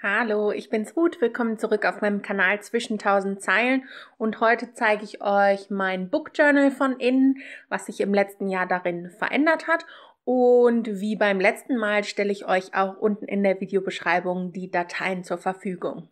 Hallo, ich bin's Ruth. Willkommen zurück auf meinem Kanal Zwischen 1000 Zeilen und heute zeige ich euch mein Book Journal von innen, was sich im letzten Jahr darin verändert hat. Und wie beim letzten Mal stelle ich euch auch unten in der Videobeschreibung die Dateien zur Verfügung.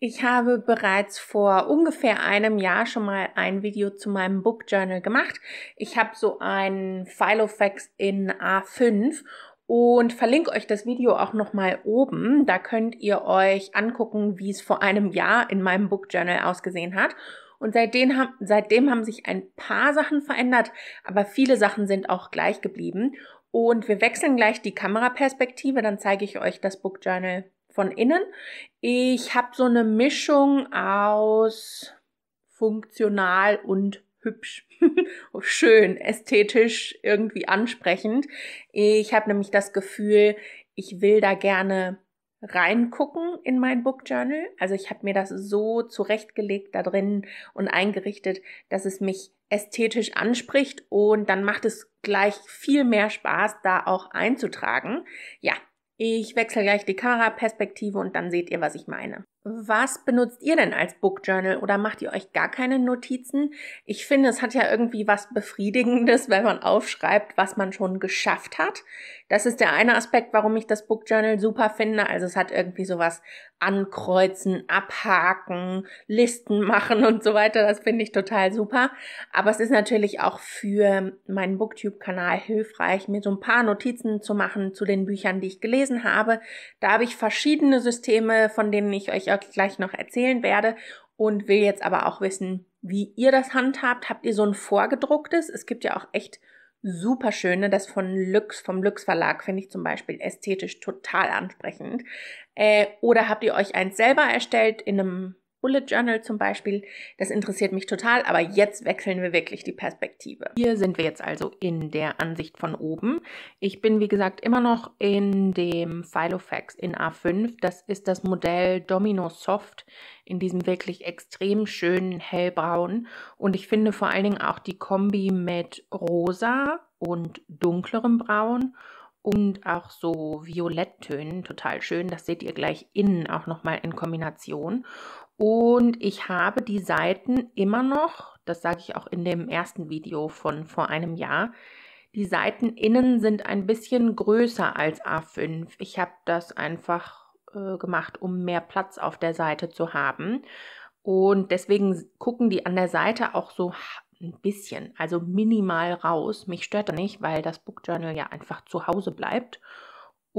Ich habe bereits vor ungefähr einem Jahr schon mal ein Video zu meinem Book Journal gemacht. Ich habe so einen Filofax in A5 und verlinke euch das Video auch nochmal oben. Da könnt ihr euch angucken, wie es vor einem Jahr in meinem Book Journal ausgesehen hat. Und seitdem, seitdem haben sich ein paar Sachen verändert, aber viele Sachen sind auch gleich geblieben. Und wir wechseln gleich die Kameraperspektive, dann zeige ich euch das Book Journal von innen. Ich habe so eine Mischung aus funktional und hübsch Oh, schön, ästhetisch, irgendwie ansprechend. Ich habe nämlich das Gefühl, ich will da gerne reingucken in mein Book Journal. Also ich habe mir das so zurechtgelegt da drin und eingerichtet, dass es mich ästhetisch anspricht und dann macht es gleich viel mehr Spaß, da auch einzutragen. Ja, ich wechsle gleich die Kara-Perspektive und dann seht ihr, was ich meine. Was benutzt ihr denn als Book Journal oder macht ihr euch gar keine Notizen? Ich finde, es hat ja irgendwie was Befriedigendes, wenn man aufschreibt, was man schon geschafft hat. Das ist der eine Aspekt, warum ich das Book Journal super finde. Also es hat irgendwie sowas ankreuzen, abhaken, Listen machen und so weiter. Das finde ich total super. Aber es ist natürlich auch für meinen Booktube-Kanal hilfreich, mir so ein paar Notizen zu machen zu den Büchern, die ich gelesen habe. Da habe ich verschiedene Systeme, von denen ich euch auch gleich noch erzählen werde und will jetzt aber auch wissen, wie ihr das handhabt. Habt ihr so ein vorgedrucktes? Es gibt ja auch echt super schöne, das von Lux, vom Lux Verlag finde ich zum Beispiel ästhetisch total ansprechend. Äh, oder habt ihr euch eins selber erstellt in einem Bullet Journal zum Beispiel. Das interessiert mich total, aber jetzt wechseln wir wirklich die Perspektive. Hier sind wir jetzt also in der Ansicht von oben. Ich bin, wie gesagt, immer noch in dem Filofax in A5. Das ist das Modell Domino Soft in diesem wirklich extrem schönen hellbraun. Und ich finde vor allen Dingen auch die Kombi mit rosa und dunklerem Braun und auch so Violetttönen total schön. Das seht ihr gleich innen auch nochmal in Kombination. Und ich habe die Seiten immer noch, das sage ich auch in dem ersten Video von vor einem Jahr, die Seiten innen sind ein bisschen größer als A5. Ich habe das einfach äh, gemacht, um mehr Platz auf der Seite zu haben. Und deswegen gucken die an der Seite auch so ein bisschen, also minimal raus. Mich stört das nicht, weil das Book Journal ja einfach zu Hause bleibt.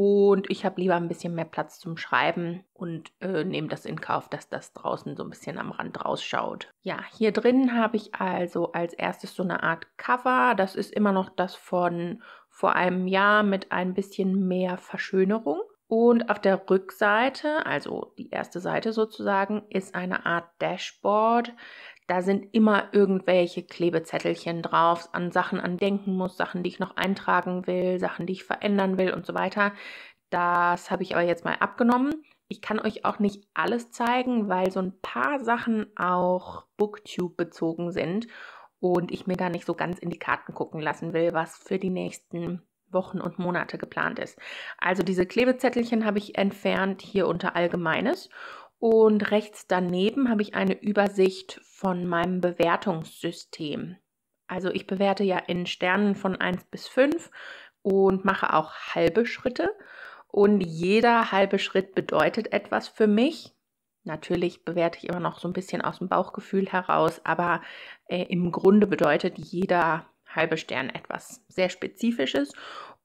Und ich habe lieber ein bisschen mehr Platz zum Schreiben und äh, nehme das in Kauf, dass das draußen so ein bisschen am Rand rausschaut. Ja, hier drin habe ich also als erstes so eine Art Cover. Das ist immer noch das von vor einem Jahr mit ein bisschen mehr Verschönerung. Und auf der Rückseite, also die erste Seite sozusagen, ist eine Art Dashboard. Da sind immer irgendwelche Klebezettelchen drauf, an Sachen an denken muss, Sachen, die ich noch eintragen will, Sachen, die ich verändern will und so weiter. Das habe ich aber jetzt mal abgenommen. Ich kann euch auch nicht alles zeigen, weil so ein paar Sachen auch Booktube bezogen sind und ich mir da nicht so ganz in die Karten gucken lassen will, was für die nächsten Wochen und Monate geplant ist. Also diese Klebezettelchen habe ich entfernt hier unter Allgemeines und rechts daneben habe ich eine Übersicht von meinem Bewertungssystem. Also ich bewerte ja in Sternen von 1 bis 5 und mache auch halbe Schritte. Und jeder halbe Schritt bedeutet etwas für mich. Natürlich bewerte ich immer noch so ein bisschen aus dem Bauchgefühl heraus, aber äh, im Grunde bedeutet jeder halbe Stern etwas sehr Spezifisches.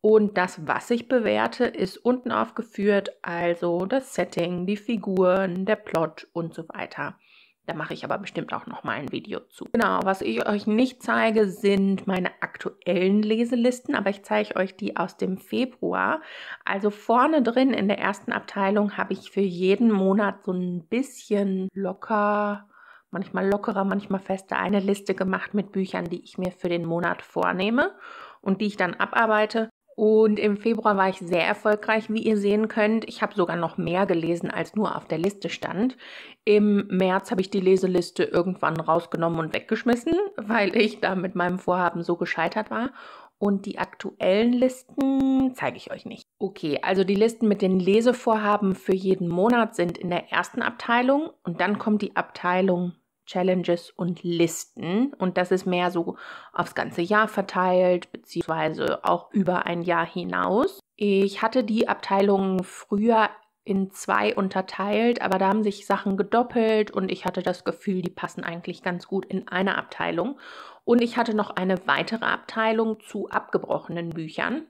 Und das, was ich bewerte, ist unten aufgeführt, also das Setting, die Figuren, der Plot und so weiter. Da mache ich aber bestimmt auch nochmal ein Video zu. Genau, was ich euch nicht zeige, sind meine aktuellen Leselisten, aber ich zeige euch die aus dem Februar. Also vorne drin in der ersten Abteilung habe ich für jeden Monat so ein bisschen locker, manchmal lockerer, manchmal fester, eine Liste gemacht mit Büchern, die ich mir für den Monat vornehme und die ich dann abarbeite. Und im Februar war ich sehr erfolgreich, wie ihr sehen könnt. Ich habe sogar noch mehr gelesen, als nur auf der Liste stand. Im März habe ich die Leseliste irgendwann rausgenommen und weggeschmissen, weil ich da mit meinem Vorhaben so gescheitert war. Und die aktuellen Listen zeige ich euch nicht. Okay, also die Listen mit den Lesevorhaben für jeden Monat sind in der ersten Abteilung und dann kommt die Abteilung Challenges und Listen. Und das ist mehr so aufs ganze Jahr verteilt, beziehungsweise auch über ein Jahr hinaus. Ich hatte die Abteilung früher in zwei unterteilt, aber da haben sich Sachen gedoppelt und ich hatte das Gefühl, die passen eigentlich ganz gut in eine Abteilung. Und ich hatte noch eine weitere Abteilung zu abgebrochenen Büchern.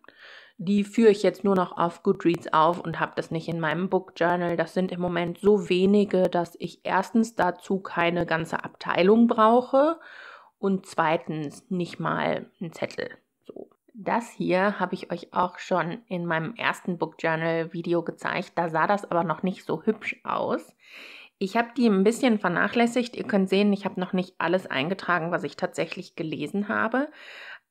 Die führe ich jetzt nur noch auf Goodreads auf und habe das nicht in meinem Book Journal. Das sind im Moment so wenige, dass ich erstens dazu keine ganze Abteilung brauche und zweitens nicht mal einen Zettel. So. Das hier habe ich euch auch schon in meinem ersten Book Journal Video gezeigt. Da sah das aber noch nicht so hübsch aus. Ich habe die ein bisschen vernachlässigt. Ihr könnt sehen, ich habe noch nicht alles eingetragen, was ich tatsächlich gelesen habe.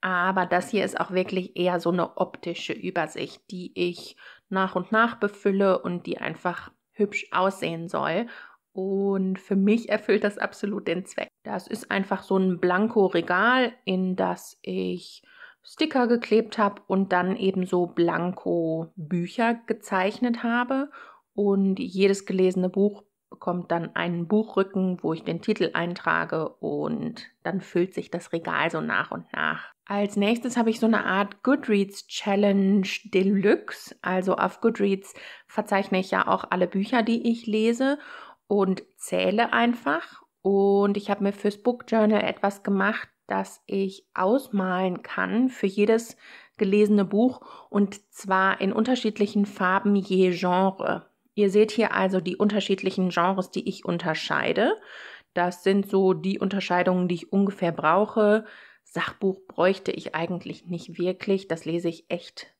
Aber das hier ist auch wirklich eher so eine optische Übersicht, die ich nach und nach befülle und die einfach hübsch aussehen soll. Und für mich erfüllt das absolut den Zweck. Das ist einfach so ein Blanko-Regal, in das ich Sticker geklebt habe und dann eben so Blanko-Bücher gezeichnet habe. Und jedes gelesene Buch bekommt dann einen Buchrücken, wo ich den Titel eintrage und dann füllt sich das Regal so nach und nach als nächstes habe ich so eine Art Goodreads Challenge Deluxe. Also auf Goodreads verzeichne ich ja auch alle Bücher, die ich lese und zähle einfach. Und ich habe mir fürs Book Journal etwas gemacht, das ich ausmalen kann für jedes gelesene Buch und zwar in unterschiedlichen Farben je Genre. Ihr seht hier also die unterschiedlichen Genres, die ich unterscheide. Das sind so die Unterscheidungen, die ich ungefähr brauche. Sachbuch bräuchte ich eigentlich nicht wirklich. Das lese ich echt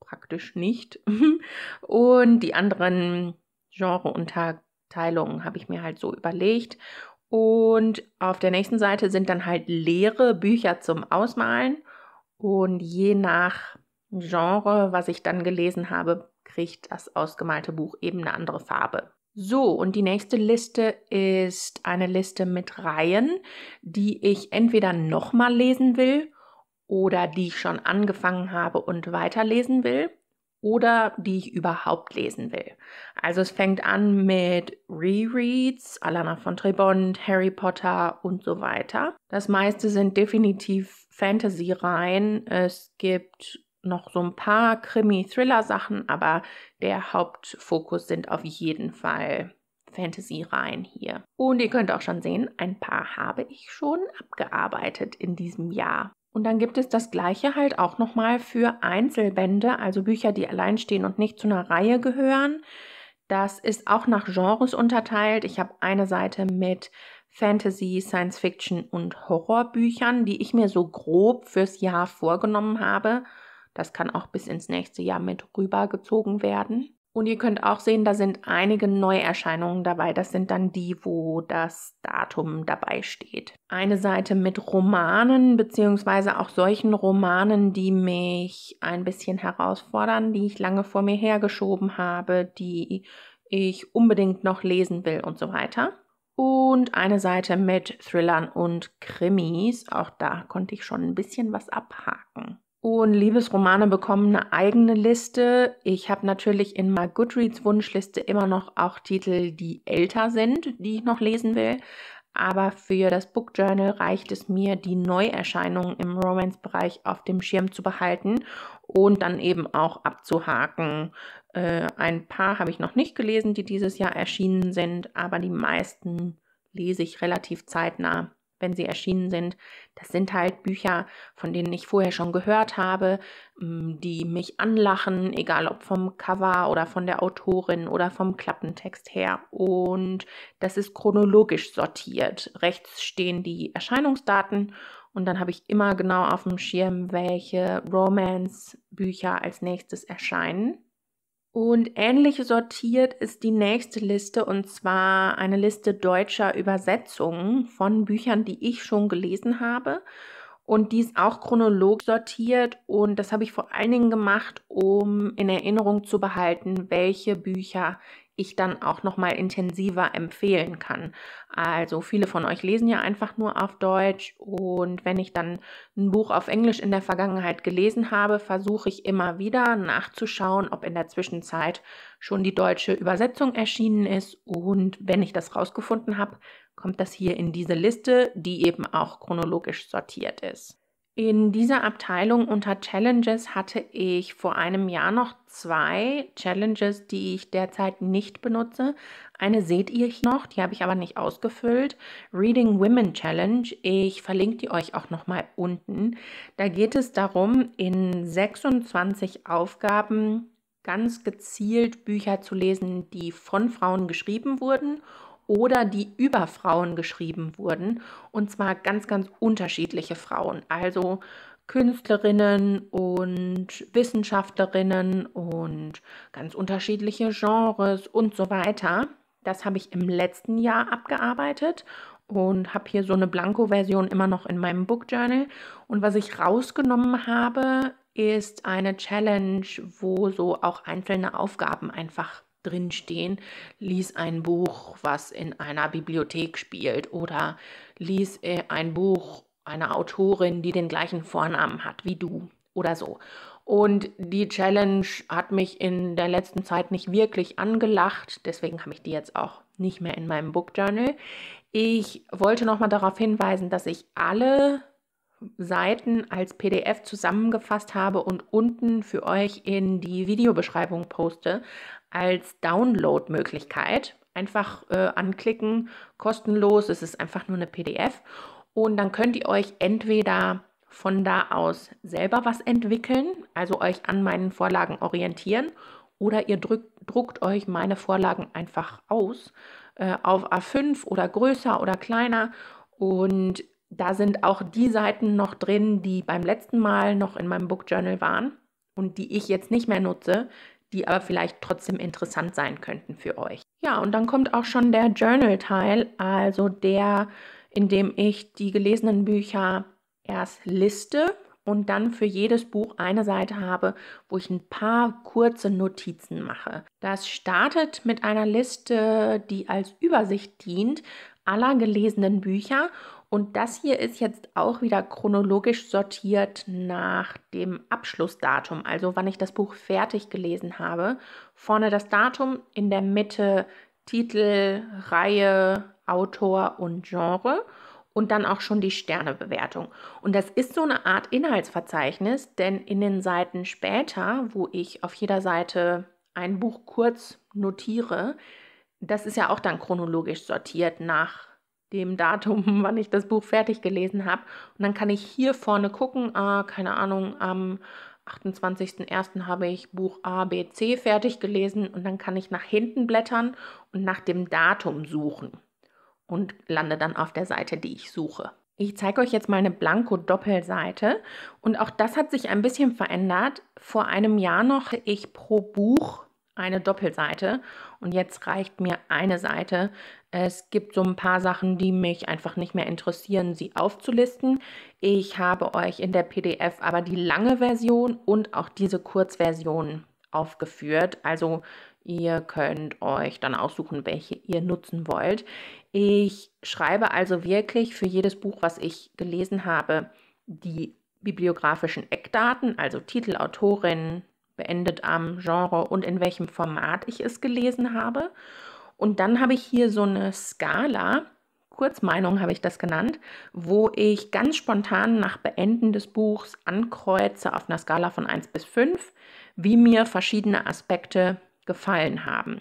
praktisch nicht. Und die anderen Genreunterteilungen habe ich mir halt so überlegt. Und auf der nächsten Seite sind dann halt leere Bücher zum Ausmalen. Und je nach Genre, was ich dann gelesen habe, kriegt das ausgemalte Buch eben eine andere Farbe. So, und die nächste Liste ist eine Liste mit Reihen, die ich entweder nochmal lesen will oder die ich schon angefangen habe und weiterlesen will oder die ich überhaupt lesen will. Also es fängt an mit Rereads, Alana von Trebond, Harry Potter und so weiter. Das meiste sind definitiv Fantasy-Reihen. Es gibt noch so ein paar Krimi-Thriller-Sachen, aber der Hauptfokus sind auf jeden Fall Fantasy-Reihen hier. Und ihr könnt auch schon sehen, ein paar habe ich schon abgearbeitet in diesem Jahr. Und dann gibt es das gleiche halt auch nochmal für Einzelbände, also Bücher, die allein stehen und nicht zu einer Reihe gehören. Das ist auch nach Genres unterteilt. Ich habe eine Seite mit Fantasy, Science Fiction und Horrorbüchern, die ich mir so grob fürs Jahr vorgenommen habe das kann auch bis ins nächste Jahr mit rübergezogen werden. Und ihr könnt auch sehen, da sind einige Neuerscheinungen dabei. Das sind dann die, wo das Datum dabei steht. Eine Seite mit Romanen, beziehungsweise auch solchen Romanen, die mich ein bisschen herausfordern, die ich lange vor mir hergeschoben habe, die ich unbedingt noch lesen will und so weiter. Und eine Seite mit Thrillern und Krimis. Auch da konnte ich schon ein bisschen was abhaken. Und Liebesromane bekommen eine eigene Liste. Ich habe natürlich in meiner Goodreads-Wunschliste immer noch auch Titel, die älter sind, die ich noch lesen will. Aber für das Book Journal reicht es mir, die Neuerscheinungen im Romance-Bereich auf dem Schirm zu behalten und dann eben auch abzuhaken. Äh, ein paar habe ich noch nicht gelesen, die dieses Jahr erschienen sind, aber die meisten lese ich relativ zeitnah wenn sie erschienen sind. Das sind halt Bücher, von denen ich vorher schon gehört habe, mm, die mich anlachen, egal ob vom Cover oder von der Autorin oder vom Klappentext her. Und das ist chronologisch sortiert. Rechts stehen die Erscheinungsdaten und dann habe ich immer genau auf dem Schirm, welche Romance-Bücher als nächstes erscheinen. Und ähnlich sortiert ist die nächste Liste und zwar eine Liste deutscher Übersetzungen von Büchern, die ich schon gelesen habe. Und die ist auch chronologisch sortiert und das habe ich vor allen Dingen gemacht, um in Erinnerung zu behalten, welche Bücher ich dann auch noch mal intensiver empfehlen kann. Also viele von euch lesen ja einfach nur auf Deutsch und wenn ich dann ein Buch auf Englisch in der Vergangenheit gelesen habe, versuche ich immer wieder nachzuschauen, ob in der Zwischenzeit schon die deutsche Übersetzung erschienen ist und wenn ich das rausgefunden habe, kommt das hier in diese Liste, die eben auch chronologisch sortiert ist. In dieser Abteilung unter Challenges hatte ich vor einem Jahr noch zwei Challenges, die ich derzeit nicht benutze. Eine seht ihr noch, die habe ich aber nicht ausgefüllt. Reading Women Challenge. Ich verlinke die euch auch nochmal unten. Da geht es darum, in 26 Aufgaben ganz gezielt Bücher zu lesen, die von Frauen geschrieben wurden oder die über Frauen geschrieben wurden. Und zwar ganz, ganz unterschiedliche Frauen. Also Künstlerinnen und Wissenschaftlerinnen und ganz unterschiedliche Genres und so weiter. Das habe ich im letzten Jahr abgearbeitet und habe hier so eine Blanko-Version immer noch in meinem Book Journal. Und was ich rausgenommen habe, ist eine Challenge, wo so auch einzelne Aufgaben einfach drinstehen. Lies ein Buch, was in einer Bibliothek spielt oder lies äh, ein Buch einer Autorin, die den gleichen Vornamen hat wie du oder so. Und die Challenge hat mich in der letzten Zeit nicht wirklich angelacht, deswegen habe ich die jetzt auch nicht mehr in meinem Book Journal. Ich wollte noch mal darauf hinweisen, dass ich alle Seiten als PDF zusammengefasst habe und unten für euch in die Videobeschreibung poste als Download-Möglichkeit. Einfach äh, anklicken, kostenlos, es ist einfach nur eine PDF und dann könnt ihr euch entweder von da aus selber was entwickeln, also euch an meinen Vorlagen orientieren oder ihr drückt, druckt euch meine Vorlagen einfach aus äh, auf A5 oder größer oder kleiner und da sind auch die Seiten noch drin, die beim letzten Mal noch in meinem Book Journal waren und die ich jetzt nicht mehr nutze, die aber vielleicht trotzdem interessant sein könnten für euch. Ja, und dann kommt auch schon der Journal-Teil, also der, in dem ich die gelesenen Bücher erst liste und dann für jedes Buch eine Seite habe, wo ich ein paar kurze Notizen mache. Das startet mit einer Liste, die als Übersicht dient aller gelesenen Bücher und das hier ist jetzt auch wieder chronologisch sortiert nach dem Abschlussdatum, also wann ich das Buch fertig gelesen habe. Vorne das Datum, in der Mitte Titel, Reihe, Autor und Genre und dann auch schon die Sternebewertung. Und das ist so eine Art Inhaltsverzeichnis, denn in den Seiten später, wo ich auf jeder Seite ein Buch kurz notiere, das ist ja auch dann chronologisch sortiert nach dem Datum, wann ich das Buch fertig gelesen habe. Und dann kann ich hier vorne gucken, ah, keine Ahnung, am 28.01. habe ich Buch A, B, C fertig gelesen und dann kann ich nach hinten blättern und nach dem Datum suchen und lande dann auf der Seite, die ich suche. Ich zeige euch jetzt mal eine Blanko-Doppelseite und auch das hat sich ein bisschen verändert. Vor einem Jahr noch ich pro Buch eine Doppelseite und jetzt reicht mir eine Seite. Es gibt so ein paar Sachen, die mich einfach nicht mehr interessieren, sie aufzulisten. Ich habe euch in der PDF aber die lange Version und auch diese Kurzversion aufgeführt. Also ihr könnt euch dann aussuchen, welche ihr nutzen wollt. Ich schreibe also wirklich für jedes Buch, was ich gelesen habe, die bibliografischen Eckdaten, also Titel, Autorin, beendet am Genre und in welchem Format ich es gelesen habe. Und dann habe ich hier so eine Skala, Kurzmeinung habe ich das genannt, wo ich ganz spontan nach Beenden des Buchs ankreuze auf einer Skala von 1 bis 5, wie mir verschiedene Aspekte gefallen haben.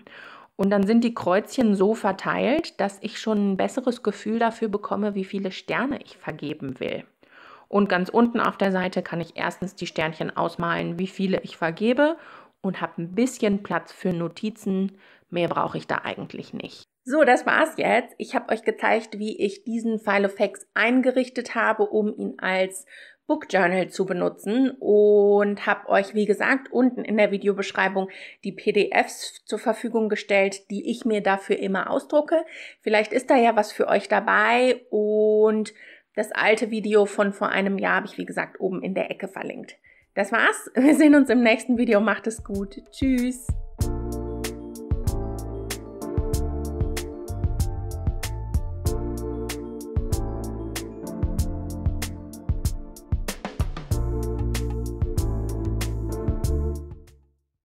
Und dann sind die Kreuzchen so verteilt, dass ich schon ein besseres Gefühl dafür bekomme, wie viele Sterne ich vergeben will. Und ganz unten auf der Seite kann ich erstens die Sternchen ausmalen, wie viele ich vergebe und habe ein bisschen Platz für Notizen, Mehr brauche ich da eigentlich nicht. So, das war's jetzt. Ich habe euch gezeigt, wie ich diesen File of Facts eingerichtet habe, um ihn als Book Journal zu benutzen und habe euch, wie gesagt, unten in der Videobeschreibung die PDFs zur Verfügung gestellt, die ich mir dafür immer ausdrucke. Vielleicht ist da ja was für euch dabei und das alte Video von vor einem Jahr habe ich, wie gesagt, oben in der Ecke verlinkt. Das war's. Wir sehen uns im nächsten Video. Macht es gut. Tschüss.